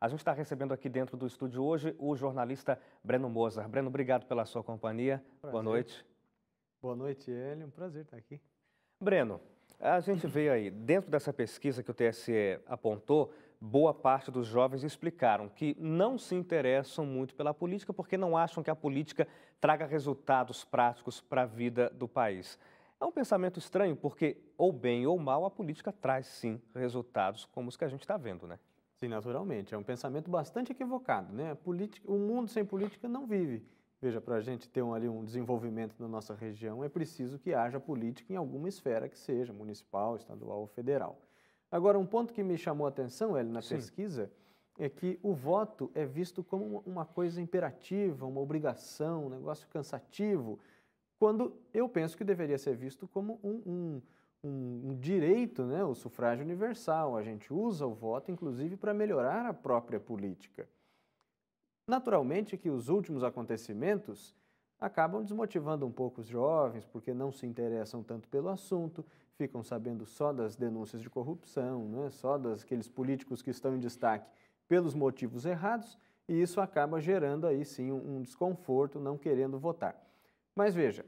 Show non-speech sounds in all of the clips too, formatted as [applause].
A gente está recebendo aqui dentro do estúdio hoje o jornalista Breno Mozart. Breno, obrigado pela sua companhia. Prazer. Boa noite. Boa noite, Hélio. Um prazer estar aqui. Breno, a gente veio aí, dentro dessa pesquisa que o TSE apontou, boa parte dos jovens explicaram que não se interessam muito pela política porque não acham que a política traga resultados práticos para a vida do país. É um pensamento estranho porque, ou bem ou mal, a política traz sim resultados como os que a gente está vendo, né? Sim, naturalmente. É um pensamento bastante equivocado. Né? Política, o mundo sem política não vive. Veja, para a gente ter um, ali um desenvolvimento na nossa região, é preciso que haja política em alguma esfera que seja, municipal, estadual ou federal. Agora, um ponto que me chamou a atenção, ele na Sim. pesquisa, é que o voto é visto como uma coisa imperativa, uma obrigação, um negócio cansativo, quando eu penso que deveria ser visto como um, um um, um direito, né, o sufrágio universal. A gente usa o voto, inclusive, para melhorar a própria política. Naturalmente que os últimos acontecimentos acabam desmotivando um pouco os jovens, porque não se interessam tanto pelo assunto, ficam sabendo só das denúncias de corrupção, né, só daqueles políticos que estão em destaque pelos motivos errados, e isso acaba gerando aí sim um, um desconforto, não querendo votar. Mas veja,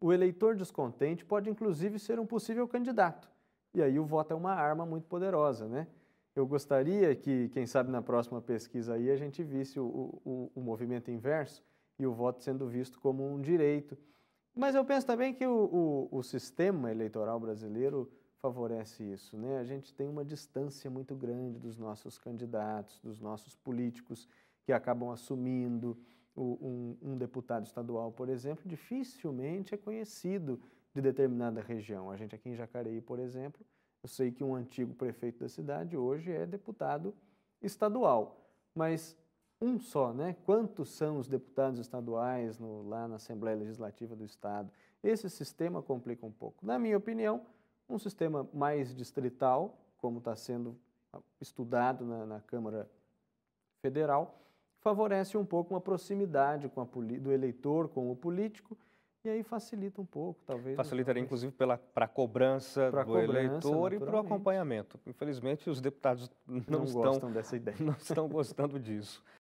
o eleitor descontente pode inclusive ser um possível candidato. E aí o voto é uma arma muito poderosa, né? Eu gostaria que, quem sabe, na próxima pesquisa aí a gente visse o, o, o movimento inverso e o voto sendo visto como um direito. Mas eu penso também que o, o, o sistema eleitoral brasileiro favorece isso. Né? A gente tem uma distância muito grande dos nossos candidatos, dos nossos políticos que acabam assumindo um, um deputado estadual, por exemplo, dificilmente é conhecido de determinada região. A gente aqui em Jacareí, por exemplo, eu sei que um antigo prefeito da cidade hoje é deputado estadual, mas um só, né? Quantos são os deputados estaduais no, lá na Assembleia Legislativa do Estado? Esse sistema complica um pouco. Na minha opinião, um sistema mais distrital, como está sendo estudado na, na Câmara Federal, favorece um pouco uma proximidade com a, do eleitor com o político e aí facilita um pouco, talvez. Facilitaria, inclusive, para a cobrança pra do cobrança, eleitor e para o acompanhamento. Infelizmente, os deputados não, não estão, dessa ideia. [laughs] Não estão gostando disso.